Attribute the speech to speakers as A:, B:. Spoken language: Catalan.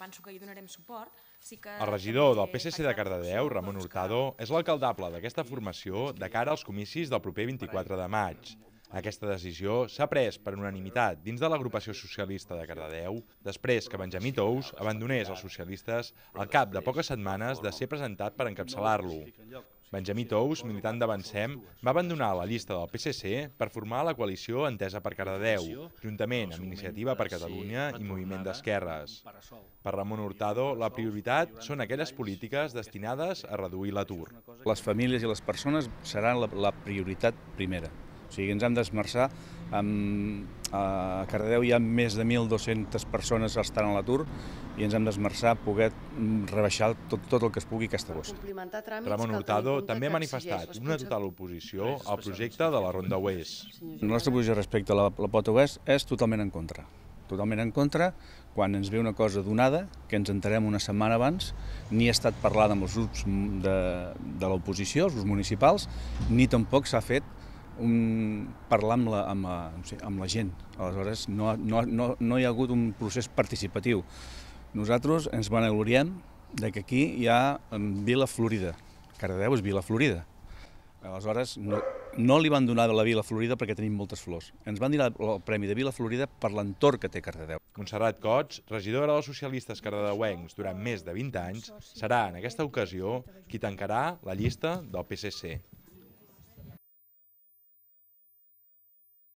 A: penso que hi donarem suport, sí que... El
B: regidor del PSC de Cardedeu, Ramon doncs, Hurtado, és l'alcaldable d'aquesta formació de cara als comicis del proper 24 de maig. Aquesta decisió s'ha pres per unanimitat dins de l'agrupació socialista de Cardedeu després que Benjamí Tous abandonés els socialistes al cap de poques setmanes de ser presentat per encapçalar-lo. Benjamí Tous, militant d'Avancem, va abandonar la llista del PCC per formar la coalició Entesa per Cardedeu, juntament amb Iniciativa per Catalunya i Moviment d'Esquerres. Per Ramon Hurtado, la prioritat són aquelles polítiques destinades a reduir l'atur.
A: Les famílies i les persones seran la, la prioritat primera. O sigui, ens hem d'esmerçar. A Cardedeu hi ha més de 1.200 persones que estan a l'atur i ens hem d'esmerçar a poder mm, rebaixar tot, tot el que es pugui aquesta bossa. Ramon Hurtado també ha manifestat una total oposició al projecte de la Ronda Oest. La nostra posició respecte a la, la Pota Oest és totalment en contra totalment en contra, quan ens ve una cosa donada, que ens enterem una setmana abans, ni ha estat parlada amb els grups mm, de, de l'oposició, els grups municipals, ni tampoc s'ha fet un, parlar amb la, amb, la, no sé, amb la gent. Aleshores, no, no, no, no hi ha hagut un procés participatiu. Nosaltres ens vanagloriem de que aquí hi ha Vila Florida. Déu és Vila Florida. Aleshores, no, no li van donar la Vila Florida perquè tenim moltes flors. Ens van donar el Premi de Vila Florida per l'entorn que té Cardedeu. Montserrat Cots, regidora dels socialistes
B: cardedeuencs durant més de 20 anys, serà en aquesta ocasió qui tancarà la llista del PSC.